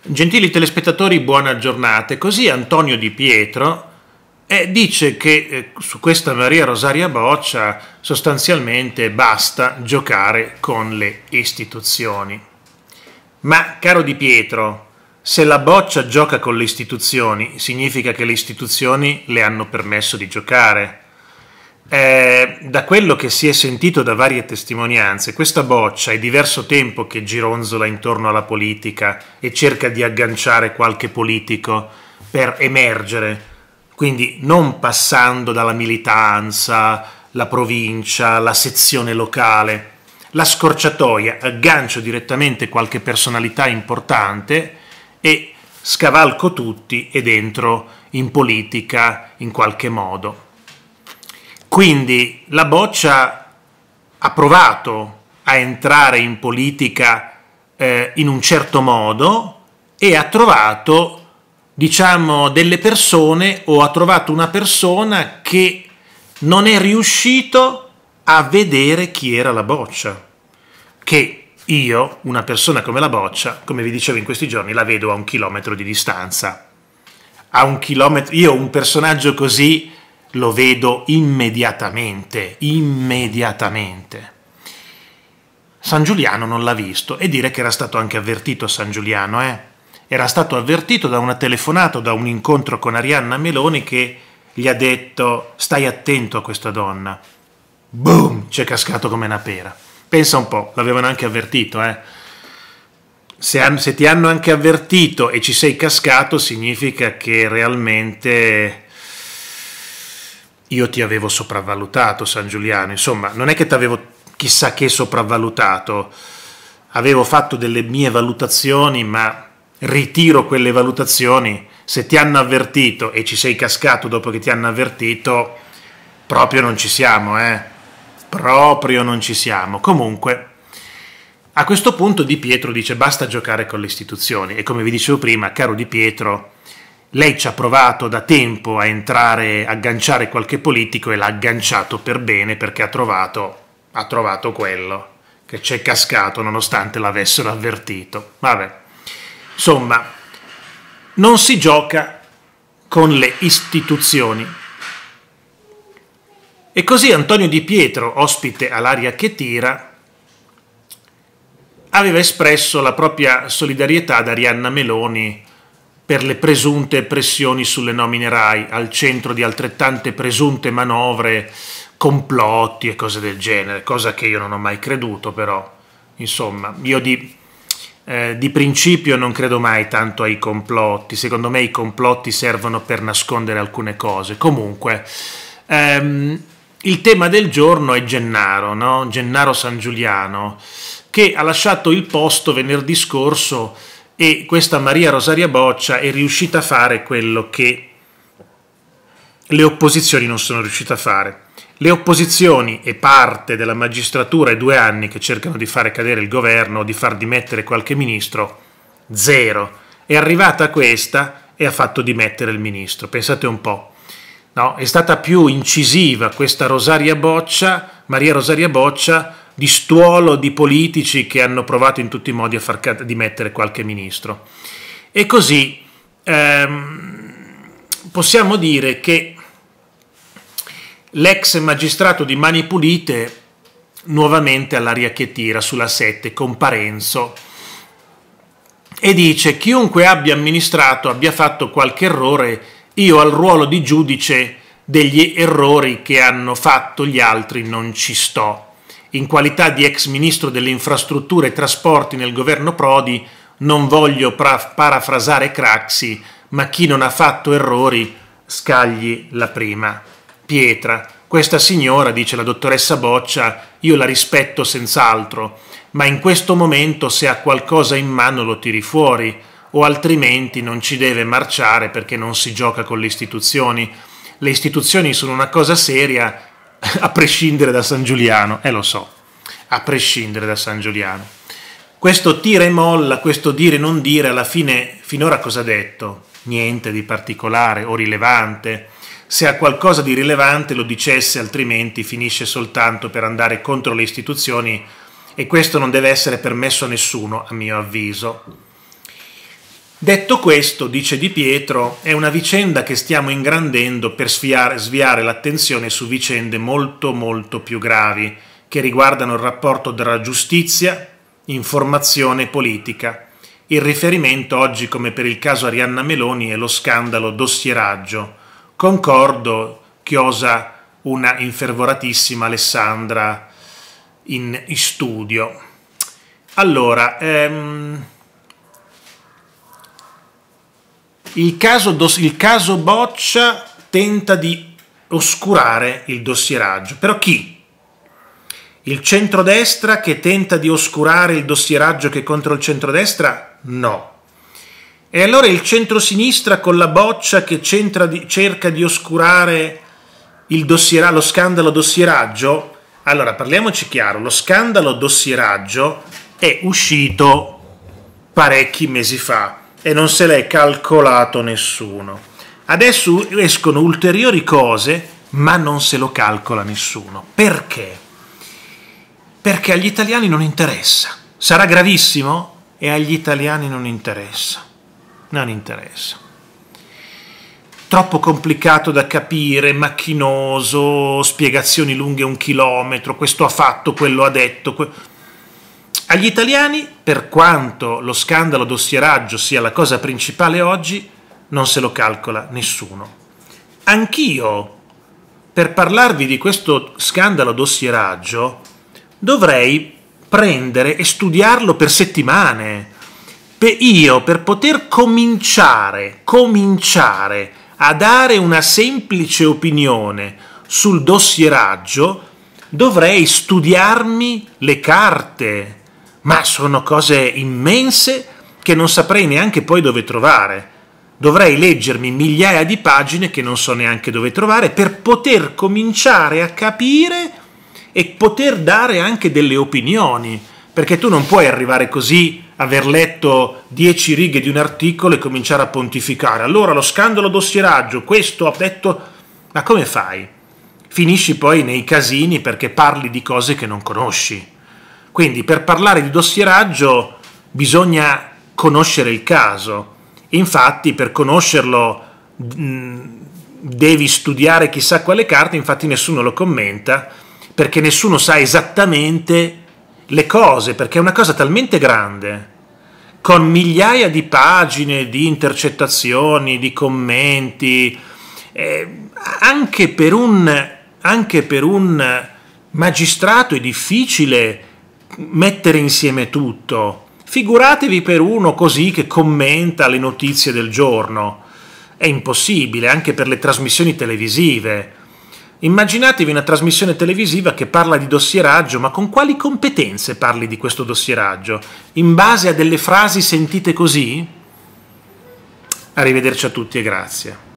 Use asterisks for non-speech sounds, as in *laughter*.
Gentili telespettatori, buona giornata. Così Antonio Di Pietro eh, dice che eh, su questa Maria Rosaria Boccia sostanzialmente basta giocare con le istituzioni. Ma caro Di Pietro, se la boccia gioca con le istituzioni, significa che le istituzioni le hanno permesso di giocare. Eh, da quello che si è sentito da varie testimonianze, questa boccia è diverso tempo che gironzola intorno alla politica e cerca di agganciare qualche politico per emergere, quindi non passando dalla militanza, la provincia, la sezione locale. La scorciatoia aggancio direttamente qualche personalità importante e scavalco tutti e entro in politica in qualche modo. Quindi la boccia ha provato a entrare in politica eh, in un certo modo e ha trovato, diciamo, delle persone o ha trovato una persona che non è riuscito a vedere chi era la boccia. Che io, una persona come la boccia, come vi dicevo in questi giorni, la vedo a un chilometro di distanza. A un chilometro, io un personaggio così lo vedo immediatamente, immediatamente. San Giuliano non l'ha visto e dire che era stato anche avvertito San Giuliano, eh? Era stato avvertito da una telefonata, da un incontro con Arianna Meloni che gli ha detto stai attento a questa donna. Boom, c'è cascato come una pera. Pensa un po', l'avevano anche avvertito, eh? Se, se ti hanno anche avvertito e ci sei cascato significa che realmente io ti avevo sopravvalutato San Giuliano, insomma non è che ti avevo chissà che sopravvalutato, avevo fatto delle mie valutazioni ma ritiro quelle valutazioni, se ti hanno avvertito e ci sei cascato dopo che ti hanno avvertito, proprio non ci siamo, eh? Proprio non ci siamo. Comunque, a questo punto Di Pietro dice basta giocare con le istituzioni e come vi dicevo prima, caro Di Pietro, lei ci ha provato da tempo a entrare, agganciare qualche politico e l'ha agganciato per bene perché ha trovato, ha trovato quello che ci è cascato nonostante l'avessero avvertito. Vabbè, insomma, non si gioca con le istituzioni. E così Antonio Di Pietro, ospite all'aria che tira, aveva espresso la propria solidarietà ad Arianna Meloni per le presunte pressioni sulle nomine RAI, al centro di altrettante presunte manovre, complotti e cose del genere, cosa che io non ho mai creduto però. Insomma, io di, eh, di principio non credo mai tanto ai complotti, secondo me i complotti servono per nascondere alcune cose. Comunque, ehm, il tema del giorno è Gennaro, no? Gennaro San Giuliano, che ha lasciato il posto venerdì scorso e questa Maria Rosaria Boccia è riuscita a fare quello che le opposizioni non sono riuscite a fare. Le opposizioni e parte della magistratura è due anni che cercano di fare cadere il governo o di far dimettere qualche ministro, zero. È arrivata questa e ha fatto dimettere il ministro. Pensate un po'. No, è stata più incisiva questa Rosaria Boccia, Maria Rosaria Boccia, di stuolo di politici che hanno provato in tutti i modi a far dimettere qualche ministro. E così ehm, possiamo dire che l'ex magistrato di Mani Pulite nuovamente all'aria che tira sulla 7 con Parenzo e dice chiunque abbia amministrato abbia fatto qualche errore io al ruolo di giudice degli errori che hanno fatto gli altri non ci sto in qualità di ex ministro delle infrastrutture e trasporti nel governo Prodi, non voglio parafrasare Craxi, ma chi non ha fatto errori scagli la prima pietra. Questa signora, dice la dottoressa Boccia, io la rispetto senz'altro, ma in questo momento se ha qualcosa in mano lo tiri fuori, o altrimenti non ci deve marciare perché non si gioca con le istituzioni. Le istituzioni sono una cosa seria *laughs* a prescindere da San Giuliano, e eh, lo so, a prescindere da San Giuliano. Questo tira e molla, questo dire e non dire, alla fine finora cosa ha detto? Niente di particolare o rilevante. Se ha qualcosa di rilevante lo dicesse, altrimenti finisce soltanto per andare contro le istituzioni e questo non deve essere permesso a nessuno, a mio avviso. Detto questo, dice Di Pietro, è una vicenda che stiamo ingrandendo per sviare, sviare l'attenzione su vicende molto molto più gravi, che riguardano il rapporto tra giustizia, informazione e politica. Il riferimento oggi, come per il caso Arianna Meloni, è lo scandalo dossieraggio. Concordo, chiosa una infervoratissima Alessandra in, in studio. Allora, ehm, Il caso, dos, il caso Boccia tenta di oscurare il dossieraggio, però chi? Il centrodestra che tenta di oscurare il dossieraggio che è contro il centrodestra? No. E allora il centrosinistra con la boccia che di, cerca di oscurare dossiera, lo scandalo dossieraggio? Allora, parliamoci chiaro, lo scandalo dossieraggio è uscito parecchi mesi fa e non se l'è calcolato nessuno. Adesso escono ulteriori cose, ma non se lo calcola nessuno. Perché? Perché agli italiani non interessa. Sarà gravissimo? E agli italiani non interessa. Non interessa troppo complicato da capire, macchinoso, spiegazioni lunghe un chilometro, questo ha fatto, quello ha detto. Que agli italiani, per quanto lo scandalo dossieraggio sia la cosa principale oggi, non se lo calcola nessuno. Anch'io, per parlarvi di questo scandalo dossieraggio, dovrei prendere e studiarlo per settimane. Per io, per poter cominciare, cominciare a dare una semplice opinione sul dossieraggio, dovrei studiarmi le carte, ma sono cose immense che non saprei neanche poi dove trovare. Dovrei leggermi migliaia di pagine che non so neanche dove trovare per poter cominciare a capire e poter dare anche delle opinioni, perché tu non puoi arrivare così, aver letto dieci righe di un articolo e cominciare a pontificare. Allora lo scandalo dossieraggio, questo ha detto... Ma come fai? Finisci poi nei casini perché parli di cose che non conosci. Quindi per parlare di dossieraggio bisogna conoscere il caso. Infatti per conoscerlo mh, devi studiare chissà quale carta, infatti nessuno lo commenta perché nessuno sa esattamente le cose, perché è una cosa talmente grande, con migliaia di pagine di intercettazioni, di commenti, eh, anche, per un, anche per un magistrato è difficile mettere insieme tutto. Figuratevi per uno così che commenta le notizie del giorno. È impossibile anche per le trasmissioni televisive. Immaginatevi una trasmissione televisiva che parla di dossieraggio, ma con quali competenze parli di questo dossieraggio? In base a delle frasi sentite così? Arrivederci a tutti e grazie.